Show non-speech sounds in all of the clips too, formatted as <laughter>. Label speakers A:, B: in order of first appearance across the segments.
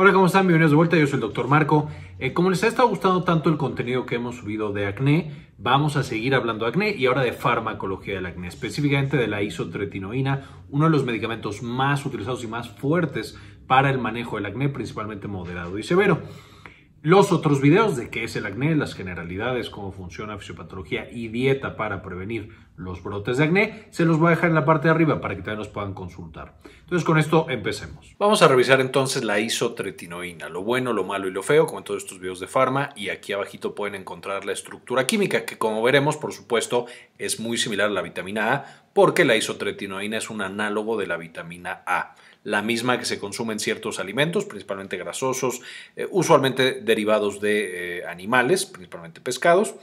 A: Hola, ¿cómo están? Bienvenidos de vuelta. Yo soy el doctor Marco. Eh, como les ha estado gustando tanto el contenido que hemos subido de acné, vamos a seguir hablando de acné y ahora de farmacología del acné, específicamente de la isotretinoína, uno de los medicamentos más utilizados y más fuertes para el manejo del acné, principalmente moderado y severo. Los otros videos de qué es el acné, las generalidades, cómo funciona fisiopatología y dieta para prevenir los brotes de acné. Se los voy a dejar en la parte de arriba para que también los puedan consultar. Entonces, con esto empecemos. Vamos a revisar entonces la isotretinoína, lo bueno, lo malo y lo feo, como en todos estos videos de farma. Y aquí abajito pueden encontrar la estructura química, que como veremos, por supuesto, es muy similar a la vitamina A, porque la isotretinoína es un análogo de la vitamina A la misma que se consume en ciertos alimentos, principalmente grasosos, eh, usualmente derivados de eh, animales, principalmente pescados.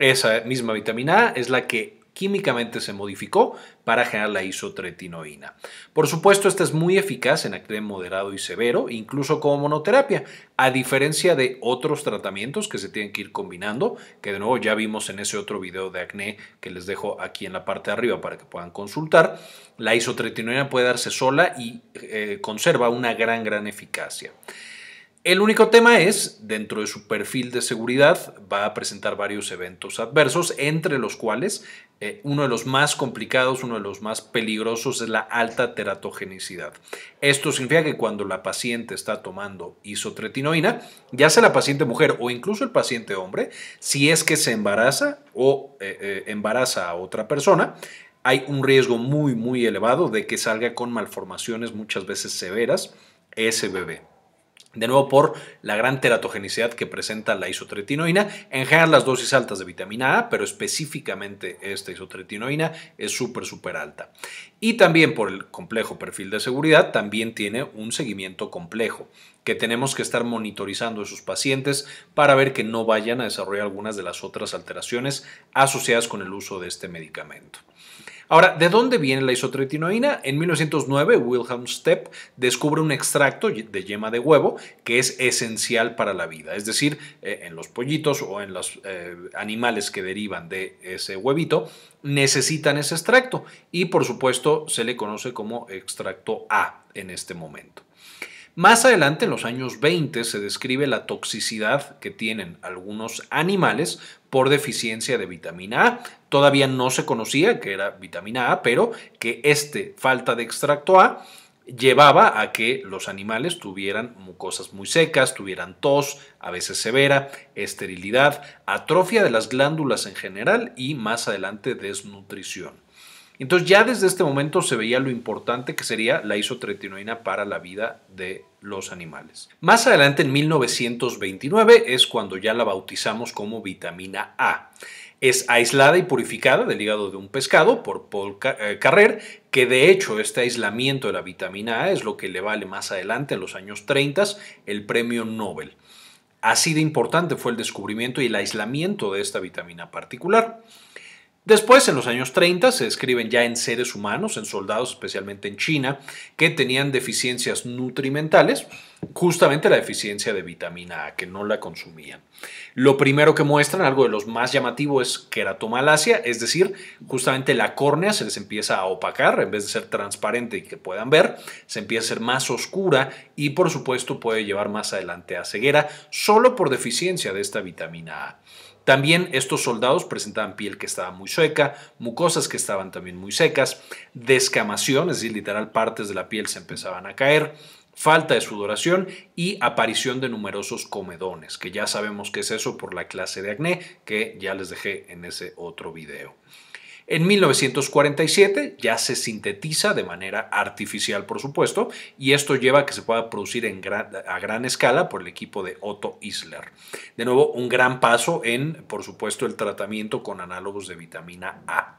A: Esa misma vitamina A es la que químicamente se modificó para generar la isotretinoína. Por supuesto, esta es muy eficaz en acné moderado y severo, incluso como monoterapia, a diferencia de otros tratamientos que se tienen que ir combinando, que de nuevo ya vimos en ese otro video de acné que les dejo aquí en la parte de arriba para que puedan consultar. La isotretinoína puede darse sola y eh, conserva una gran, gran eficacia. El único tema es, dentro de su perfil de seguridad, va a presentar varios eventos adversos, entre los cuales eh, uno de los más complicados, uno de los más peligrosos es la alta teratogenicidad. Esto significa que cuando la paciente está tomando isotretinoína, ya sea la paciente mujer o incluso el paciente hombre, si es que se embaraza o eh, eh, embaraza a otra persona, hay un riesgo muy, muy elevado de que salga con malformaciones muchas veces severas ese bebé. De nuevo, por la gran teratogenicidad que presenta la isotretinoína, en general las dosis altas de vitamina A, pero específicamente esta isotretinoína es súper, súper alta. Y también por el complejo perfil de seguridad, también tiene un seguimiento complejo, que tenemos que estar monitorizando a sus pacientes para ver que no vayan a desarrollar algunas de las otras alteraciones asociadas con el uso de este medicamento. Ahora, ¿de dónde viene la isotretinoína? En 1909, Wilhelm Stepp descubre un extracto de yema de huevo que es esencial para la vida. Es decir, eh, en los pollitos o en los eh, animales que derivan de ese huevito, necesitan ese extracto y, por supuesto, se le conoce como extracto A en este momento. Más adelante, en los años 20, se describe la toxicidad que tienen algunos animales por deficiencia de vitamina A. Todavía no se conocía que era vitamina A, pero que este falta de extracto A llevaba a que los animales tuvieran mucosas muy secas, tuvieran tos, a veces severa, esterilidad, atrofia de las glándulas en general y más adelante desnutrición. Entonces ya desde este momento se veía lo importante que sería la isotretinoína para la vida de los animales. Más adelante, en 1929, es cuando ya la bautizamos como vitamina A. Es aislada y purificada del hígado de un pescado por Paul eh, Carrer, que de hecho este aislamiento de la vitamina A es lo que le vale más adelante, en los años 30, el premio Nobel. Así de importante fue el descubrimiento y el aislamiento de esta vitamina particular. Después, en los años 30, se describen ya en seres humanos, en soldados, especialmente en China, que tenían deficiencias nutrimentales, justamente la deficiencia de vitamina A, que no la consumían. Lo primero que muestran, algo de los más llamativos, es queratomalacia, es decir, justamente la córnea se les empieza a opacar, en vez de ser transparente y que puedan ver, se empieza a ser más oscura y, por supuesto, puede llevar más adelante a ceguera, solo por deficiencia de esta vitamina A. También estos soldados presentaban piel que estaba muy seca, mucosas que estaban también muy secas, descamación, es decir, literal partes de la piel se empezaban a caer, falta de sudoración y aparición de numerosos comedones, que ya sabemos qué es eso por la clase de acné que ya les dejé en ese otro video. En 1947 ya se sintetiza de manera artificial, por supuesto, y esto lleva a que se pueda producir a gran escala por el equipo de Otto Isler. De nuevo, un gran paso en, por supuesto, el tratamiento con análogos de vitamina A.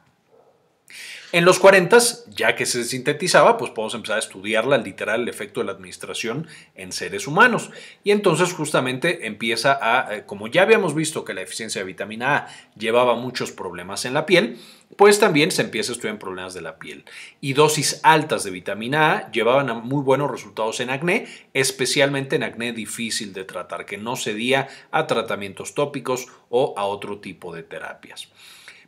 A: En los 40, ya que se sintetizaba, pues podemos empezar a estudiarla literal, el efecto de la administración en seres humanos. Y entonces justamente empieza a, eh, como ya habíamos visto que la eficiencia de vitamina A llevaba muchos problemas en la piel, pues también se empieza a estudiar problemas de la piel. Y dosis altas de vitamina A llevaban a muy buenos resultados en acné, especialmente en acné difícil de tratar, que no cedía a tratamientos tópicos o a otro tipo de terapias.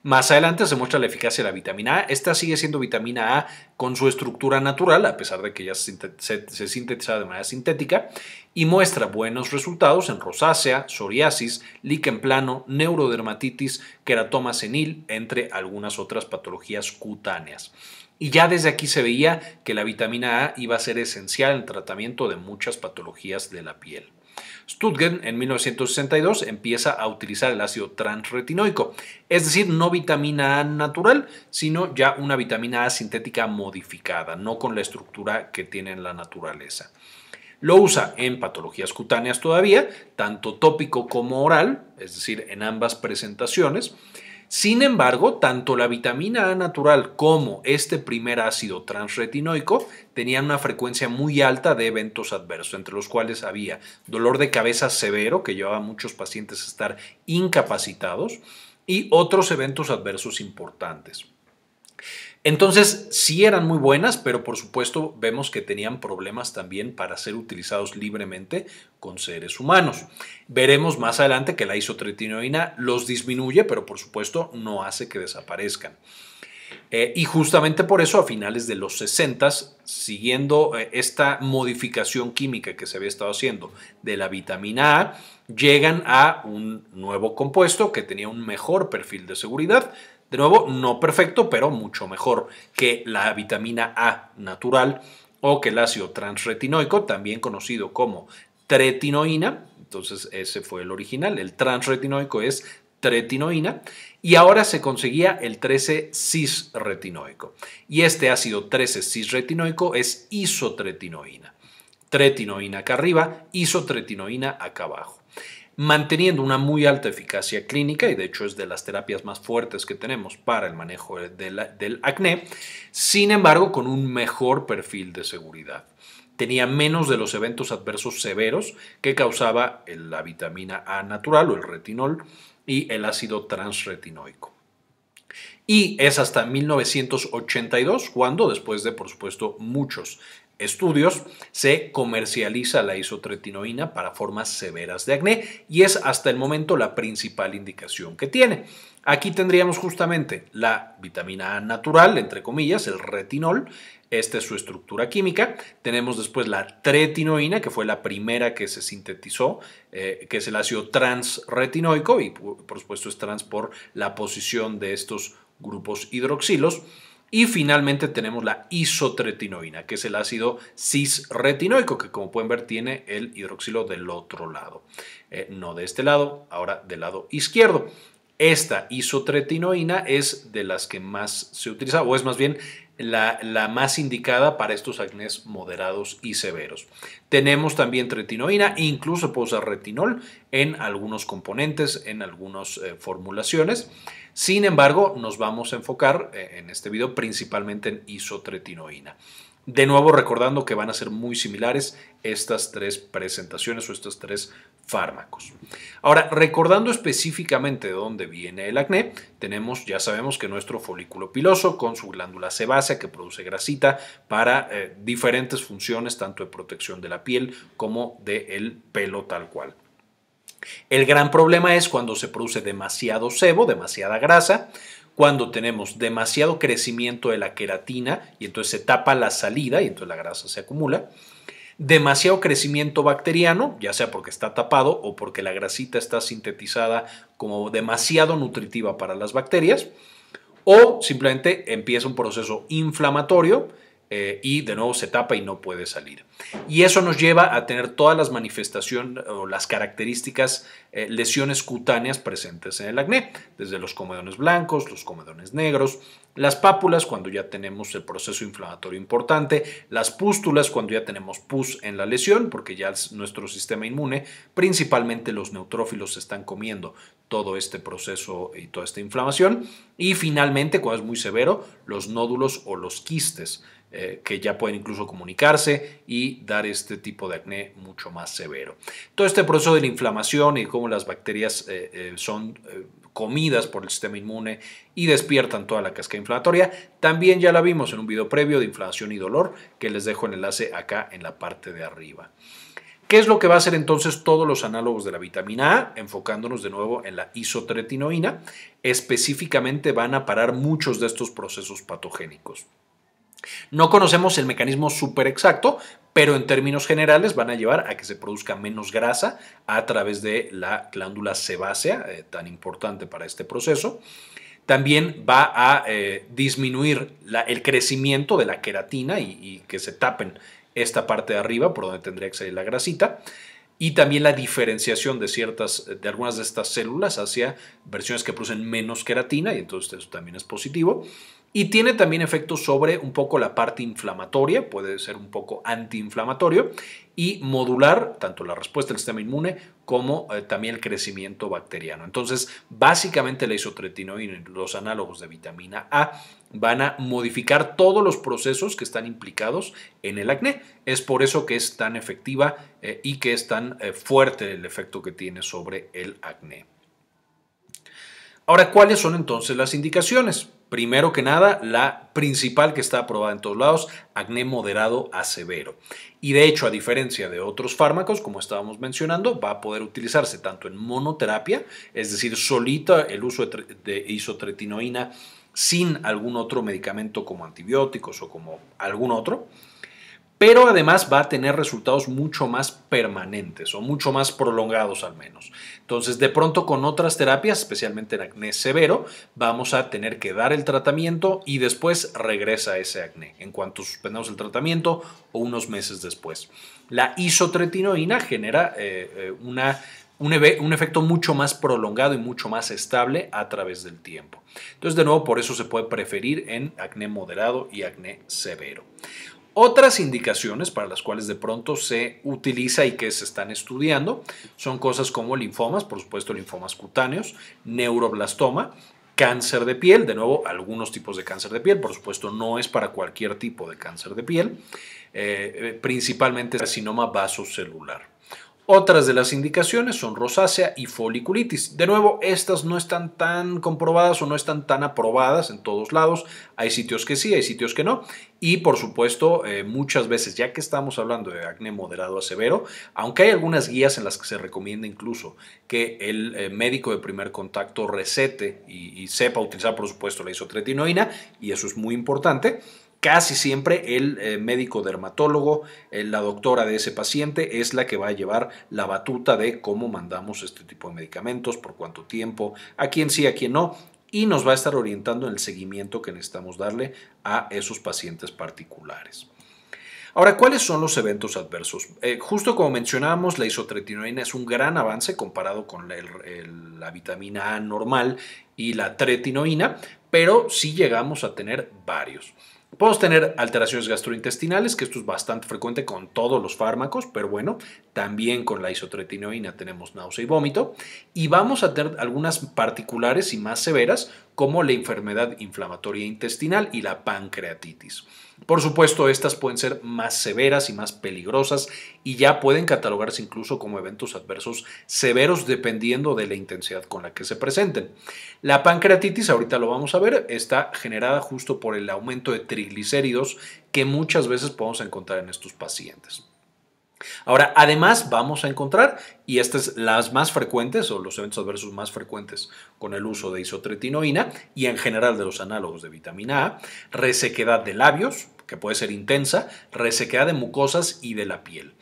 A: Más adelante se muestra la eficacia de la vitamina A. Esta sigue siendo vitamina A con su estructura natural, a pesar de que ya se, sintetiza de manera sintética, y muestra buenos resultados en rosácea, psoriasis, líquen plano, neurodermatitis, queratoma senil, entre algunas otras patologías cutáneas. Y ya desde aquí se veía que la vitamina A iba a ser esencial en el tratamiento de muchas patologías de la piel. Stuttgart en 1962 empieza a utilizar el ácido transretinoico, es decir, no vitamina A natural, sino ya una vitamina A sintética modificada, no con la estructura que tiene en la naturaleza. Lo usa en patologías cutáneas todavía, tanto tópico como oral, es decir, en ambas presentaciones sin embargo, tanto la vitamina A natural como este primer ácido transretinoico tenían una frecuencia muy alta de eventos adversos, entre los cuales había dolor de cabeza severo, que llevaba a muchos pacientes a estar incapacitados, y otros eventos adversos importantes. Entonces, sí eran muy buenas, pero por supuesto vemos que tenían problemas también para ser utilizados libremente con seres humanos. Veremos más adelante que la isotretinoína los disminuye, pero por supuesto no hace que desaparezcan. Eh, y justamente por eso, a finales de los 60, siguiendo eh, esta modificación química que se había estado haciendo de la vitamina A, llegan a un nuevo compuesto que tenía un mejor perfil de seguridad, de nuevo, no perfecto, pero mucho mejor que la vitamina A natural o que el ácido transretinoico, también conocido como tretinoína. Entonces, ese fue el original. El transretinoico es tretinoína y ahora se conseguía el 13 cisretinoico. Y este ácido 13 cisretinoico es isotretinoína. Tretinoína acá arriba, isotretinoína acá abajo manteniendo una muy alta eficacia clínica y de hecho es de las terapias más fuertes que tenemos para el manejo del acné, sin embargo con un mejor perfil de seguridad. Tenía menos de los eventos adversos severos que causaba la vitamina A natural o el retinol y el ácido transretinoico. Y es hasta 1982 cuando, después de, por supuesto, muchos estudios, se comercializa la isotretinoína para formas severas de acné y es hasta el momento la principal indicación que tiene. Aquí tendríamos justamente la vitamina A natural, entre comillas, el retinol. Esta es su estructura química. Tenemos después la tretinoína, que fue la primera que se sintetizó, eh, que es el ácido transretinoico y por supuesto es trans por la posición de estos grupos hidroxilos. Y finalmente tenemos la isotretinoína, que es el ácido cisretinoico, que como pueden ver tiene el hidroxilo del otro lado. Eh, no de este lado, ahora del lado izquierdo. Esta isotretinoína es de las que más se utiliza, o es más bien la, más indicada para estos acnés moderados y severos. Tenemos también tretinoína, incluso puede usar retinol en algunos componentes, en algunas eh, formulaciones. Sin embargo, nos vamos a enfocar eh, en este video principalmente en isotretinoína. De nuevo, recordando que van a ser muy similares estas tres presentaciones o estas tres fármacos. Ahora, recordando específicamente de dónde viene el acné, tenemos, ya sabemos que nuestro folículo piloso con su glándula sebácea que produce grasita para eh, diferentes funciones, tanto de protección de la piel como del el pelo tal cual. El gran problema es cuando se produce demasiado sebo, demasiada grasa, cuando tenemos demasiado crecimiento de la queratina y entonces se tapa la salida y entonces la grasa se acumula demasiado crecimiento bacteriano, ya sea porque está tapado o porque la grasita está sintetizada como demasiado nutritiva para las bacterias, o simplemente empieza un proceso inflamatorio eh, y de nuevo se tapa y no puede salir. Y eso nos lleva a tener todas las manifestaciones o las características eh, lesiones cutáneas presentes en el acné, desde los comedones blancos, los comedones negros, las pápulas cuando ya tenemos el proceso inflamatorio importante, las pústulas cuando ya tenemos pus en la lesión, porque ya nuestro sistema inmune, principalmente los neutrófilos, están comiendo todo este proceso y toda esta inflamación, y finalmente, cuando es muy severo, los nódulos o los quistes eh, que ya pueden incluso comunicarse y dar este tipo de acné mucho más severo. Todo este proceso de la inflamación y cómo las bacterias eh, eh, son comidas por el sistema inmune y despiertan toda la cascada inflamatoria. También ya la vimos en un video previo de inflamación y dolor que les dejo el enlace acá en la parte de arriba. ¿Qué es lo que va a hacer entonces todos los análogos de la vitamina A? Enfocándonos de nuevo en la isotretinoína, específicamente van a parar muchos de estos procesos patogénicos. No conocemos el mecanismo súper exacto, pero en términos generales van a llevar a que se produzca menos grasa a través de la glándula sebácea, eh, tan importante para este proceso. También va a eh, disminuir el crecimiento de la queratina y, y que se tapen esta parte de arriba por donde tendría que salir la grasita y también la diferenciación de ciertas eh, de algunas de estas células hacia versiones que producen menos queratina y entonces eso también es positivo y tiene también efectos sobre un poco la parte inflamatoria, puede ser un poco antiinflamatorio y modular tanto la respuesta del sistema inmune como eh, también el crecimiento bacteriano. Entonces, básicamente la isotretinoína y los análogos de vitamina A van a modificar todos los procesos que están implicados en el acné. Es por eso que es tan efectiva eh, y que es tan eh, fuerte el efecto que tiene sobre el acné. Ahora, ¿cuáles son entonces las indicaciones? Primero que nada, la principal que está aprobada en todos lados, acné moderado a severo. Y de hecho, a diferencia de otros fármacos, como estábamos mencionando, va a poder utilizarse tanto en monoterapia, es decir, solita el uso de isotretinoína sin algún otro medicamento como antibióticos o como algún otro, pero además va a tener resultados mucho más permanentes o mucho más prolongados al menos. Entonces, de pronto con otras terapias, especialmente en acné severo, vamos a tener que dar el tratamiento y después regresa ese acné, en cuanto suspendamos el tratamiento o unos meses después. La isotretinoína genera eh, eh, un, efecto mucho más prolongado y mucho más estable a través del tiempo. Entonces, de nuevo, por eso se puede preferir en acné moderado y acné severo. Otras indicaciones para las cuales de pronto se utiliza y que se están estudiando son cosas como linfomas, por supuesto linfomas cutáneos, neuroblastoma, cáncer de piel, de nuevo algunos tipos de cáncer de piel, por supuesto no es para cualquier tipo de cáncer de piel, eh, eh principalmente carcinoma vasocelular. Otras de las indicaciones son rosácea y foliculitis. De nuevo, estas no están tan comprobadas o no están tan aprobadas en todos lados. Hay sitios que sí, hay sitios que no. Y por supuesto, eh, muchas veces, ya que estamos hablando de acné moderado a severo, aunque hay algunas guías en las que se recomienda incluso que el eh, médico de primer contacto recete y, y sepa utilizar, por supuesto, la isotretinoína, y eso es muy importante. Casi siempre el eh, médico dermatólogo, eh, la doctora de ese paciente, es la que va a llevar la batuta de cómo mandamos este tipo de medicamentos, por cuánto tiempo, a quién sí, a quién no, y nos va a estar orientando en el seguimiento que necesitamos darle a esos pacientes particulares. Ahora, ¿cuáles son los eventos adversos? Eh, justo como mencionábamos, la isotretinoína es un gran avance comparado con la, vitamina A normal y la tretinoína, pero sí llegamos a tener varios. Podemos tener alteraciones gastrointestinales, que esto es bastante frecuente con todos los fármacos, pero bueno, también con la isotretinoína tenemos náusea y vómito. Y vamos a tener algunas particulares y más severas, como la enfermedad inflamatoria intestinal y la pancreatitis. Por supuesto, estas pueden ser más severas y más peligrosas y ya pueden catalogarse incluso como eventos adversos severos dependiendo de la intensidad con la que se presenten. La pancreatitis, ahorita lo vamos a ver, está generada justo por el aumento de triglicéridos que muchas veces podemos encontrar en estos pacientes. Ahora, además vamos a encontrar, y estas son las más frecuentes o los eventos adversos más frecuentes con el uso de isotretinoína y en general de los análogos de vitamina A, resequedad de labios, que puede ser intensa, resequedad de mucosas y de la piel.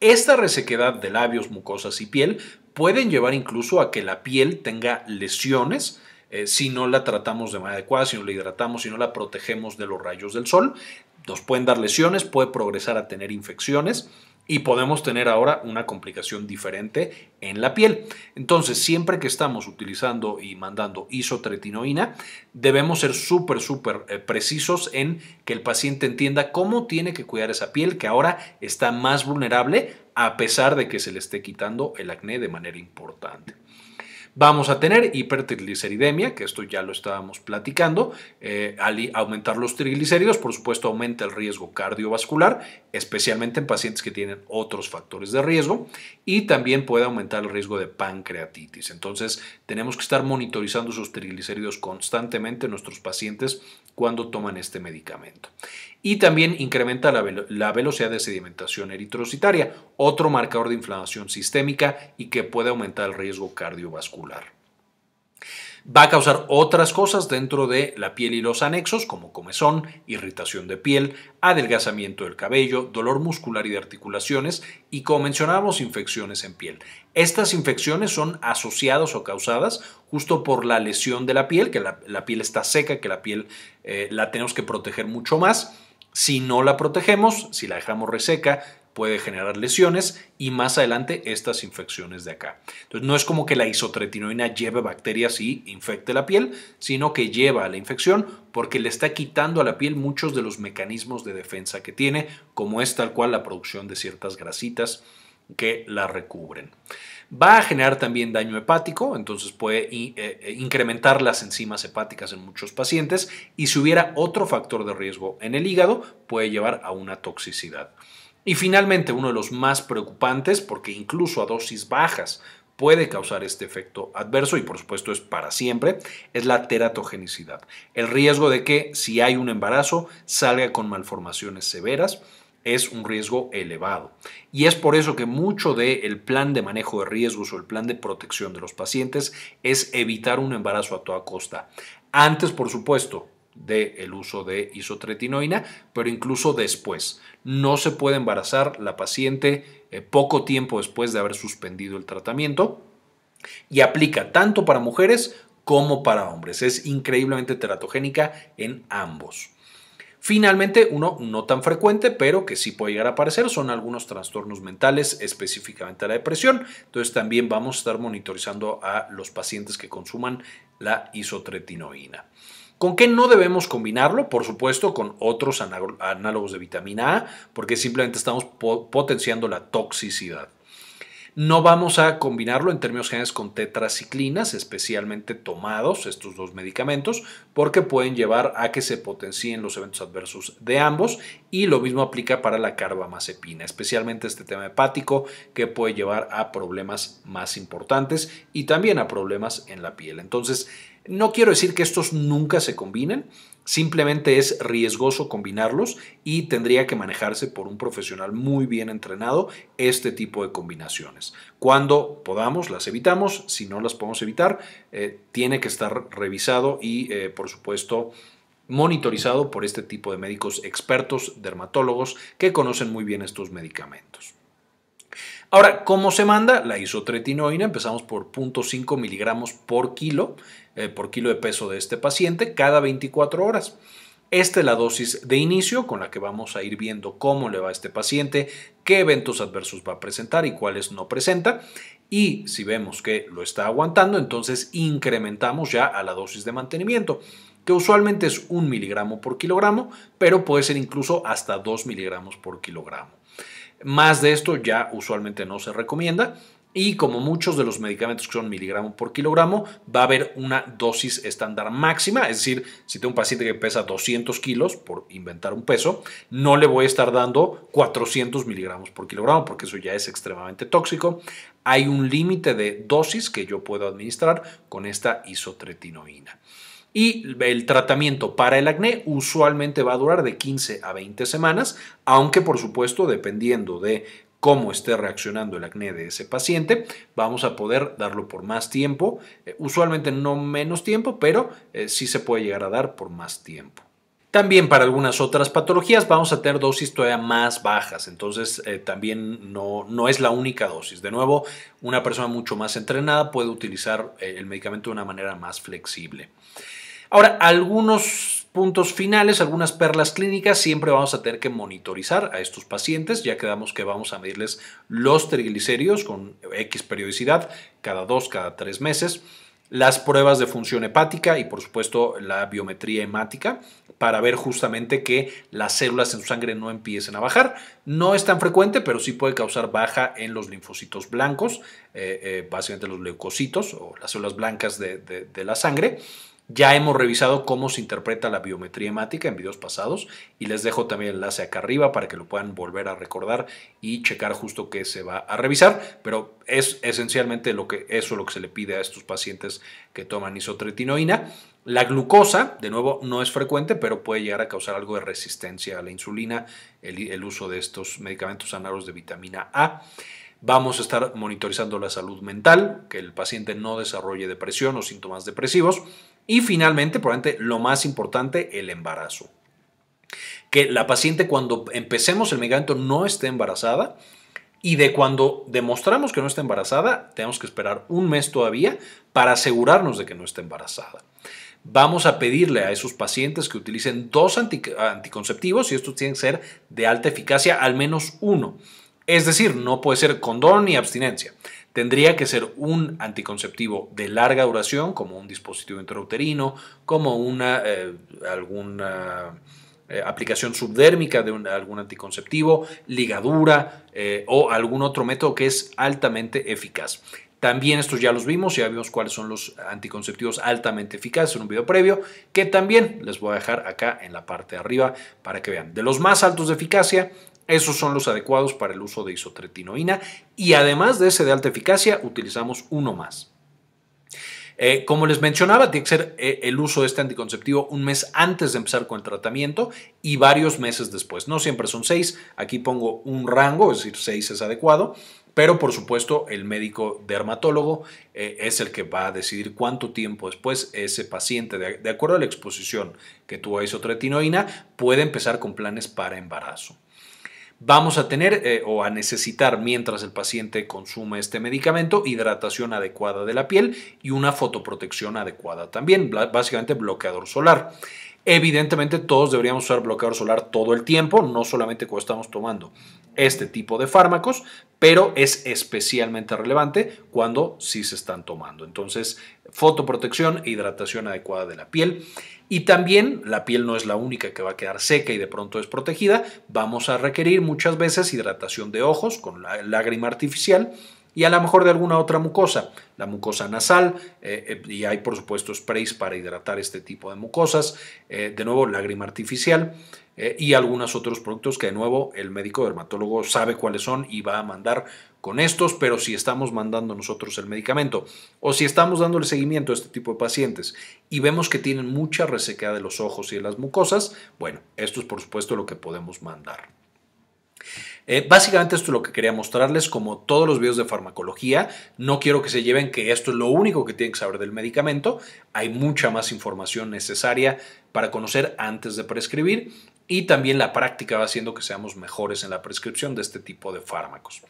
A: Esta resequedad de labios, mucosas y piel pueden llevar incluso a que la piel tenga lesiones, eh, si no la tratamos de manera adecuada, si no la hidratamos, si no la protegemos de los rayos del sol. Nos pueden dar lesiones, puede progresar a tener infecciones y podemos tener ahora una complicación diferente en la piel. Entonces, siempre que estamos utilizando y mandando isotretinoína, debemos ser súper, súper eh, precisos en que el paciente entienda cómo tiene que cuidar esa piel que ahora está más vulnerable a pesar de que se le esté quitando el acné de manera importante. Vamos a tener hipertrigliceridemia, que esto ya lo estábamos platicando. Eh, al aumentar los triglicéridos, por supuesto, aumenta el riesgo cardiovascular, especialmente en pacientes que tienen otros factores de riesgo y también puede aumentar el riesgo de pancreatitis. Entonces, tenemos que estar monitorizando sus triglicéridos constantemente en nuestros pacientes cuando toman este medicamento y también incrementa la, velocidad de sedimentación eritrocitaria, otro marcador de inflamación sistémica y que puede aumentar el riesgo cardiovascular. Va a causar otras cosas dentro de la piel y los anexos, como comezón, irritación de piel, adelgazamiento del cabello, dolor muscular y de articulaciones y, como mencionábamos, infecciones en piel. Estas infecciones son asociadas o causadas justo por la lesión de la piel, que la, piel está seca, que la piel eh, la tenemos que proteger mucho más si no la protegemos, si la dejamos reseca, puede generar lesiones y más adelante estas infecciones de acá. Entonces no es como que la isotretinoína lleve bacterias y infecte la piel, sino que lleva a la infección porque le está quitando a la piel muchos de los mecanismos de defensa que tiene, como es tal cual la producción de ciertas grasitas que la recubren. Va a generar también daño hepático, entonces puede eh, eh, incrementar las enzimas hepáticas en muchos pacientes y si hubiera otro factor de riesgo en el hígado puede llevar a una toxicidad. Y finalmente, uno de los más preocupantes, porque incluso a dosis bajas puede causar este efecto adverso y por supuesto es para siempre, es la teratogenicidad. El riesgo de que si hay un embarazo salga con malformaciones severas es un riesgo elevado. Y es por eso que mucho del plan de manejo de riesgos o el plan de protección de los pacientes es evitar un embarazo a toda costa. Antes, por supuesto, del el uso de isotretinoína, pero incluso después. No se puede embarazar la paciente eh, poco tiempo después de haber suspendido el tratamiento y aplica tanto para mujeres como para hombres. Es increíblemente teratogénica en ambos. Finalmente, uno no tan frecuente, pero que sí puede llegar a aparecer, son algunos trastornos mentales, específicamente la depresión. Entonces también vamos a estar monitorizando a los pacientes que consuman la isotretinoína. ¿Con qué no debemos combinarlo? Por supuesto, con otros análogos de vitamina A, porque simplemente estamos potenciando la toxicidad. No vamos a combinarlo en términos generales con tetraciclinas, especialmente tomados estos dos medicamentos, porque pueden llevar a que se potencien los eventos adversos de ambos y lo mismo aplica para la carbamazepina, especialmente este tema hepático que puede llevar a problemas más importantes y también a problemas en la piel. Entonces, no quiero decir que estos nunca se combinen, Simplemente es riesgoso combinarlos y tendría que manejarse por un profesional muy bien entrenado este tipo de combinaciones. Cuando podamos, las evitamos. Si no las podemos evitar, eh, tiene que estar revisado y, eh, por supuesto, monitorizado por este tipo de médicos expertos, dermatólogos, que conocen muy bien estos medicamentos. Ahora, ¿cómo se manda? La isotretinoína, empezamos por 0.5 miligramos por kilo, eh, por kilo de peso de este paciente, cada 24 horas. Esta es la dosis de inicio con la que vamos a ir viendo cómo le va a este paciente, qué eventos adversos va a presentar y cuáles no presenta. Y si vemos que lo está aguantando, entonces incrementamos ya a la dosis de mantenimiento, que usualmente es un miligramo por kilogramo, pero puede ser incluso hasta 2 miligramos por kilogramo. Más de esto ya usualmente no se recomienda. Y como muchos de los medicamentos que son miligramos por kilogramo, va a haber una dosis estándar máxima. Es decir, si tengo un paciente que pesa 200 kilos, por inventar un peso, no le voy a estar dando 400 miligramos por kilogramo, porque eso ya es extremadamente tóxico. Hay un límite de dosis que yo puedo administrar con esta isotretinoína y el tratamiento para el acné usualmente va a durar de 15 a 20 semanas, aunque por supuesto dependiendo de cómo esté reaccionando el acné de ese paciente, vamos a poder darlo por más tiempo, eh, usualmente no menos tiempo, pero eh, sí se puede llegar a dar por más tiempo. También para algunas otras patologías vamos a tener dosis todavía más bajas, entonces eh, también no, no, es la única dosis. De nuevo, una persona mucho más entrenada puede utilizar el medicamento de una manera más flexible. Ahora, algunos puntos finales, algunas perlas clínicas, siempre vamos a tener que monitorizar a estos pacientes. Ya quedamos que vamos a medirles los triglicéridos con X periodicidad, cada dos, cada tres meses las pruebas de función hepática y por supuesto la biometría hemática para ver justamente que las células en su sangre no empiecen a bajar. No es tan frecuente, pero sí puede causar baja en los linfocitos blancos, eh, eh, básicamente los leucocitos o las células blancas de la sangre ya hemos revisado cómo se interpreta la biometría hemática en videos pasados y les dejo también el enlace acá arriba para que lo puedan volver a recordar y checar justo qué se va a revisar, pero es esencialmente lo que, eso lo que se le pide a estos pacientes que toman isotretinoína. La glucosa, de nuevo, no es frecuente, pero puede llegar a causar algo de resistencia a la insulina, el, el uso de estos medicamentos análogos de vitamina A. Vamos a estar monitorizando la salud mental, que el paciente no desarrolle depresión o síntomas depresivos. Y finalmente, probablemente lo más importante, el embarazo. Que la paciente cuando empecemos el medicamento no esté embarazada y de cuando demostramos que no está embarazada, tenemos que esperar un mes todavía para asegurarnos de que no está embarazada vamos a pedirle a esos pacientes que utilicen dos anticonceptivos y estos tienen que ser de alta eficacia, al menos uno. Es decir, no puede ser condón ni abstinencia. Tendría que ser un anticonceptivo de larga duración, como un dispositivo intrauterino, como una, eh, alguna eh, aplicación subdérmica de algún anticonceptivo, ligadura eh, o algún otro método que es altamente eficaz. También estos ya los vimos, ya vimos cuáles son los anticonceptivos altamente eficaces en un video previo, que también les voy a dejar acá en la parte de arriba para que vean. De los más altos de eficacia, esos son los adecuados para el uso de isotretinoína y además de ese de alta eficacia utilizamos uno más. Eh, como les mencionaba, tiene que ser eh, el uso de este anticonceptivo un mes antes de empezar con el tratamiento y varios meses después. No siempre son seis, aquí pongo un rango, es decir, seis es adecuado, pero por supuesto el médico dermatólogo eh, es el que va a decidir cuánto tiempo después ese paciente, de, de acuerdo a la exposición que tuvo a isotretinoína, puede empezar con planes para embarazo. Vamos a tener eh, o a necesitar, mientras el paciente consume este medicamento, hidratación adecuada de la piel y una fotoprotección adecuada también, básicamente bloqueador solar. Evidentemente todos deberíamos usar bloqueador solar todo el tiempo, no solamente cuando estamos tomando este tipo de fármacos, pero es especialmente relevante cuando sí se están tomando. Entonces, fotoprotección e hidratación adecuada de la piel. Y también la piel no es la única que va a quedar seca y de pronto desprotegida. Vamos a requerir muchas veces hidratación de ojos con lágrima artificial y a lo mejor de alguna otra mucosa, la mucosa nasal, eh, eh, y hay por supuesto sprays para hidratar este tipo de mucosas, eh, de nuevo lágrima artificial. Eh, y algunos otros productos que de nuevo el médico dermatólogo sabe cuáles son y va a mandar con estos, pero si estamos mandando nosotros el medicamento o si estamos dándole seguimiento a este tipo de pacientes y vemos que tienen mucha resequedad de los ojos y de las mucosas, bueno, esto es por supuesto lo que podemos mandar. Eh, básicamente esto es lo que quería mostrarles, como todos los videos de farmacología, no quiero que se lleven que esto es lo único que tienen que saber del medicamento, hay mucha más información necesaria para conocer antes de prescribir y también la práctica va haciendo que seamos mejores en la prescripción de este tipo de fármacos.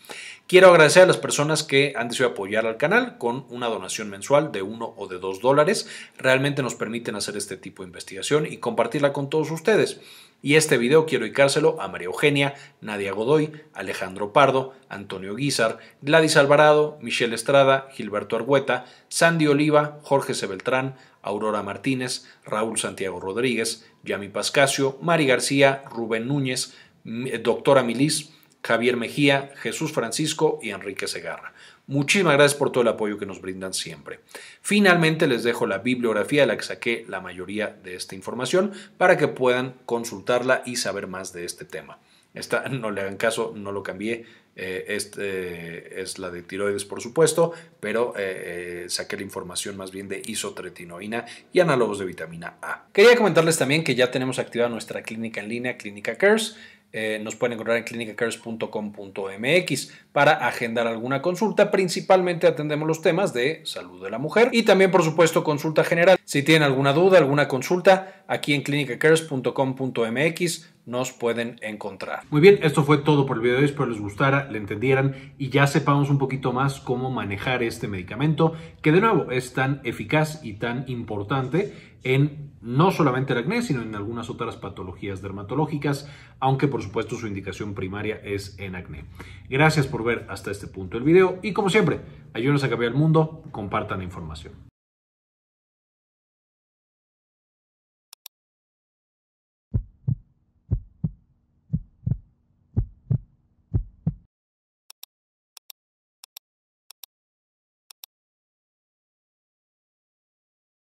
A: Quiero agradecer a las personas que han decidido apoyar al canal con una donación mensual de 1 o de 2 dólares. Realmente nos permiten hacer este tipo de investigación y compartirla con todos ustedes. Y este video quiero dedicárselo a María Eugenia, Nadia Godoy, Alejandro Pardo, Antonio Guizar, Gladys Alvarado, Michelle Estrada, Gilberto Argüeta, Sandy Oliva, Jorge Sebeltrán, Aurora Martínez, Raúl Santiago Rodríguez, Yami Pascasio, Mari García, Rubén Núñez, eh, Doctora Milis, Javier Mejía, Jesús Francisco y Enrique Segarra. Muchísimas gracias por todo el apoyo que nos brindan siempre. Finalmente les dejo la bibliografía de la que saqué la mayoría de esta información para que puedan consultarla y saber más de este tema. <laughs> no le hagan caso, no lo cambié, eh, este, es la de tiroides, por supuesto, pero eh, eh, saqué la información más bien de isotretinoína y análogos de vitamina A. Quería comentarles también que ya tenemos activada nuestra clínica en línea, Clínica Cares. nos pueden encontrar en clinicacares.com.mx para agendar alguna consulta. Principalmente atendemos los temas de salud de la mujer y también, por supuesto, consulta general. Si tienen alguna duda, alguna consulta, aquí en clinicacares.com.mx nos pueden encontrar. Muy bien, esto fue todo por el video de hoy. Espero les gustara, le entendieran y ya sepamos un poquito más cómo manejar este medicamento, que de nuevo es tan eficaz y tan importante en no solamente el acné, sino en algunas otras patologías dermatológicas, aunque por supuesto su indicación primaria es en acné. Gracias por ver hasta este punto el video y como siempre, ayúdenos a cambiar el mundo, compartan la información.